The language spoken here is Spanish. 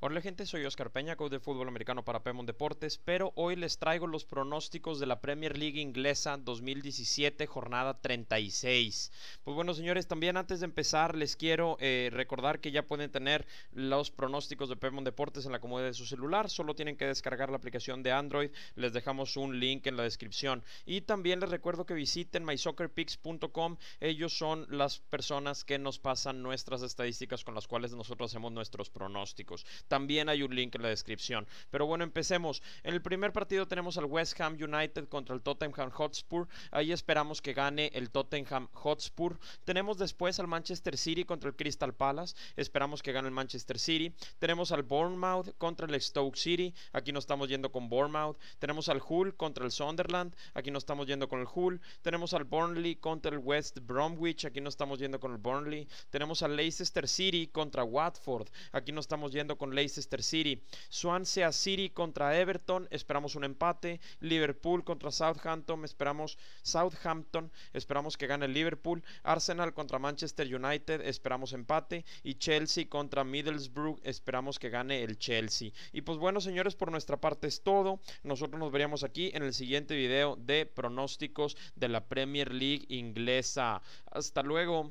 Hola gente, soy Oscar Peña, coach de fútbol americano para Pemon Deportes, pero hoy les traigo los pronósticos de la Premier League inglesa 2017, jornada 36. Pues bueno señores, también antes de empezar les quiero eh, recordar que ya pueden tener los pronósticos de Pemon Deportes en la comodidad de su celular, solo tienen que descargar la aplicación de Android, les dejamos un link en la descripción. Y también les recuerdo que visiten mysoccerpicks.com, ellos son las personas que nos pasan nuestras estadísticas con las cuales nosotros hacemos nuestros pronósticos. También hay un link en la descripción. Pero bueno, empecemos. En el primer partido tenemos al West Ham United contra el Tottenham Hotspur. Ahí esperamos que gane el Tottenham Hotspur. Tenemos después al Manchester City contra el Crystal Palace. Esperamos que gane el Manchester City. Tenemos al Bournemouth contra el Stoke City. Aquí nos estamos yendo con Bournemouth. Tenemos al Hull contra el Sunderland. Aquí nos estamos yendo con el Hull. Tenemos al Burnley contra el West Bromwich. Aquí no estamos yendo con el Burnley. Tenemos al Leicester City contra Watford. Aquí nos estamos yendo con Leicester City. Swansea City contra Everton, esperamos un empate. Liverpool contra Southampton, esperamos Southampton, esperamos que gane el Liverpool. Arsenal contra Manchester United, esperamos empate. Y Chelsea contra Middlesbrough, esperamos que gane el Chelsea. Y pues bueno, señores, por nuestra parte es todo. Nosotros nos veríamos aquí en el siguiente video de pronósticos de la Premier League inglesa. Hasta luego.